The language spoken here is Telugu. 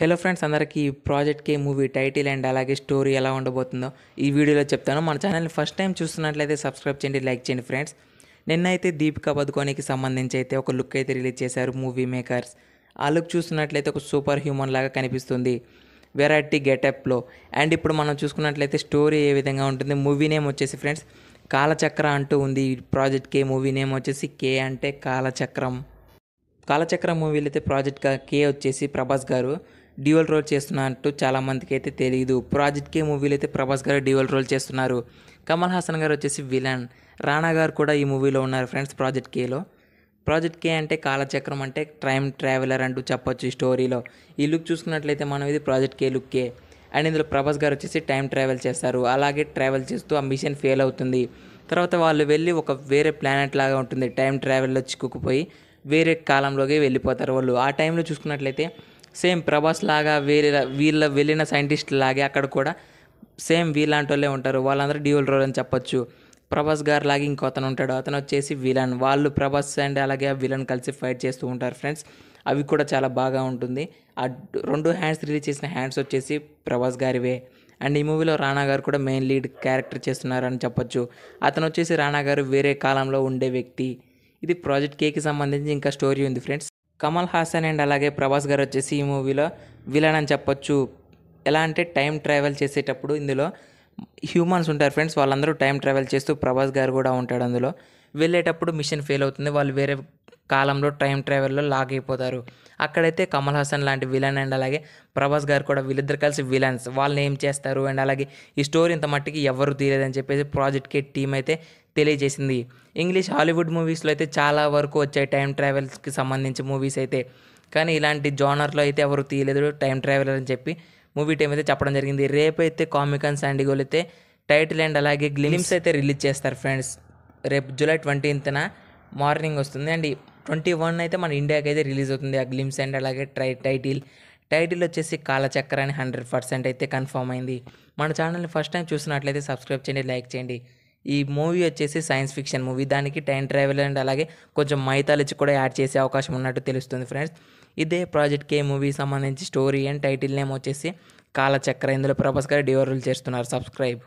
హలో ఫ్రెండ్స్ అందరికీ ఈ ప్రాజెక్ట్కి మూవీ టైటిల్ అండ్ అలాగే స్టోరీ ఎలా ఉండబోతుందో ఈ వీడియోలో చెప్తాను మన ఛానల్ని ఫస్ట్ టైం చూస్తున్నట్లయితే సబ్స్క్రైబ్ చేయండి లైక్ చేయండి ఫ్రెండ్స్ నిన్నైతే దీపికా పదుకోనికి సంబంధించి అయితే ఒక లుక్ అయితే రిలీజ్ చేశారు మూవీ మేకర్స్ ఆ లుక్ చూస్తున్నట్లయితే ఒక సూపర్ హ్యూమన్ లాగా కనిపిస్తుంది వెరైటీ గెటప్లో అండ్ ఇప్పుడు మనం చూసుకున్నట్లయితే స్టోరీ ఏ విధంగా ఉంటుంది మూవీ నేమ్ వచ్చేసి ఫ్రెండ్స్ కాలచక్ర అంటూ ఉంది ప్రాజెక్ట్ కే మూవీ నేమ్ వచ్చేసి కే అంటే కాలచక్రం కాలచక్ర మూవీలో అయితే ప్రాజెక్ట్ కే వచ్చేసి ప్రభాస్ గారు డ్యూవల్ రోల్ చేస్తున్నట్టు చాలామందికి అయితే తెలియదు ప్రాజెక్ట్ కే మూవీలో అయితే ప్రభాస్ గారు డ్యూవల్ రోల్ చేస్తున్నారు కమల్ హాసన్ గారు వచ్చేసి విలన్ రాణా గారు కూడా ఈ మూవీలో ఉన్నారు ఫ్రెండ్స్ ప్రాజెక్ట్ కేలో ప్రాజెక్ట్ కే అంటే కాలచక్రం అంటే ట్రైమ్ ట్రావెలర్ అంటూ చెప్పొచ్చు ఈ స్టోరీలో ఈ లుక్ చూసుకున్నట్లయితే మనం ఇది ప్రాజెక్ట్ కే లుక్కే అండ్ ఇందులో ప్రభాస్ గారు వచ్చేసి టైం ట్రావెల్ చేస్తారు అలాగే ట్రావెల్ చేస్తూ ఆ మిషన్ ఫెయిల్ అవుతుంది తర్వాత వాళ్ళు వెళ్ళి ఒక వేరే ప్లానెట్ లాగా ఉంటుంది టైం ట్రావెల్లో చిక్కుకుపోయి వేరే కాలంలోకి వెళ్ళిపోతారు వాళ్ళు ఆ టైంలో చూసుకున్నట్లయితే సేమ్ ప్రభాస్ లాగా వేరే వీళ్ళ వెళ్ళిన సైంటిస్ట్ లాగే అక్కడ కూడా సేమ్ వీలాంటి వాళ్ళే ఉంటారు వాళ్ళందరూ డ్యూల్ రోల్ అని చెప్పొచ్చు ప్రభాస్ గారు లాగా ఇంకో అతను ఉంటాడు అతను వచ్చేసి విలన్ వాళ్ళు ప్రభాస్ అండ్ అలాగే విలన్ కలిసి ఫైట్ చేస్తూ ఉంటారు ఫ్రెండ్స్ అవి కూడా చాలా బాగా ఉంటుంది ఆ రెండు హ్యాండ్స్ రిలీజ్ చేసిన హ్యాండ్స్ వచ్చేసి ప్రభాస్ గారివే అండ్ ఈ మూవీలో రాణా గారు కూడా మెయిన్ లీడ్ క్యారెక్టర్ చేస్తున్నారని చెప్పొచ్చు అతను వచ్చేసి రాణా గారు వేరే కాలంలో ఉండే వ్యక్తి ఇది ప్రాజెక్ట్ కేకి సంబంధించి ఇంకా స్టోరీ ఉంది ఫ్రెండ్స్ కమల్ హాసన్ అండ్ అలాగే ప్రభాస్ గారు వచ్చేసి ఈ మూవీలో విలన్ అని చెప్పొచ్చు ఎలా అంటే టైం ట్రావెల్ చేసేటప్పుడు ఇందులో హ్యూమన్స్ ఉంటారు ఫ్రెండ్స్ వాళ్ళందరూ టైం ట్రావెల్ చేస్తూ ప్రభాస్ గారు కూడా ఉంటాడు అందులో వెళ్ళేటప్పుడు మిషన్ ఫెయిల్ అవుతుంది వాళ్ళు వేరే కాలంలో టైం ట్రావెల్లో లాక్ అయిపోతారు అక్కడైతే కమల్ హాసన్ లాంటి విలన్ అండ్ అలాగే ప్రభాస్ గారు కూడా వీళ్ళిద్దరు కలిసి విలన్స్ వాళ్ళని ఏం చేస్తారు అండ్ అలాగే ఈ స్టోరీ ఇంత మట్టికి ఎవరు తీయలేదని చెప్పేసి ప్రాజెక్ట్కి టీం అయితే తెలియజేసింది ఇంగ్లీష్ హాలీవుడ్ మూవీస్లో అయితే చాలా వరకు వచ్చాయి టైం ట్రావెల్స్కి సంబంధించి మూవీస్ అయితే కానీ ఇలాంటి జోనర్లో అయితే ఎవరు తీయలేదు టైం ట్రావెల్ అని చెప్పి మూవీ టైం అయితే చెప్పడం జరిగింది రేపు అయితే కామికన్ శాండిగోలు అయితే టైటిల్ అండ్ అలాగే గ్లిమ్స్ అయితే రిలీజ్ చేస్తారు ఫ్రెండ్స్ రేపు జూలై ట్వంటీన్త్న మార్నింగ్ వస్తుంది అండ్ ట్వంటీ వన్ అయితే మన ఇండియాకి అయితే రిలీజ్ అవుతుంది ఆ గ్లిమ్స్ అండ్ అలాగే ట్రై టైటిల్ టైటిల్ వచ్చేసి కాలచక్ర అని హండ్రెడ్ పర్సెంట్ అయితే కన్ఫర్మ్ అయింది మన ఛానల్ని ఫస్ట్ టైం చూసినట్లయితే సబ్స్క్రైబ్ చేయండి లైక్ చేయండి ఈ మూవీ వచ్చేసి సైన్స్ ఫిక్షన్ మూవీ దానికి టైం ట్రావెల్ అండ్ అలాగే కొంచెం మైథాలజీ కూడా యాడ్ చేసే అవకాశం ఉన్నట్టు తెలుస్తుంది ఫ్రెండ్స్ ఇదే ప్రాజెక్ట్ కే మూవీ సంబంధించి స్టోరీ అండ్ టైటిల్ నేమ్ వచ్చేసి కాలచక్ర ఇందులో ప్రభాస్ గారు డివోరల్ చేస్తున్నారు సబ్స్క్రైబ్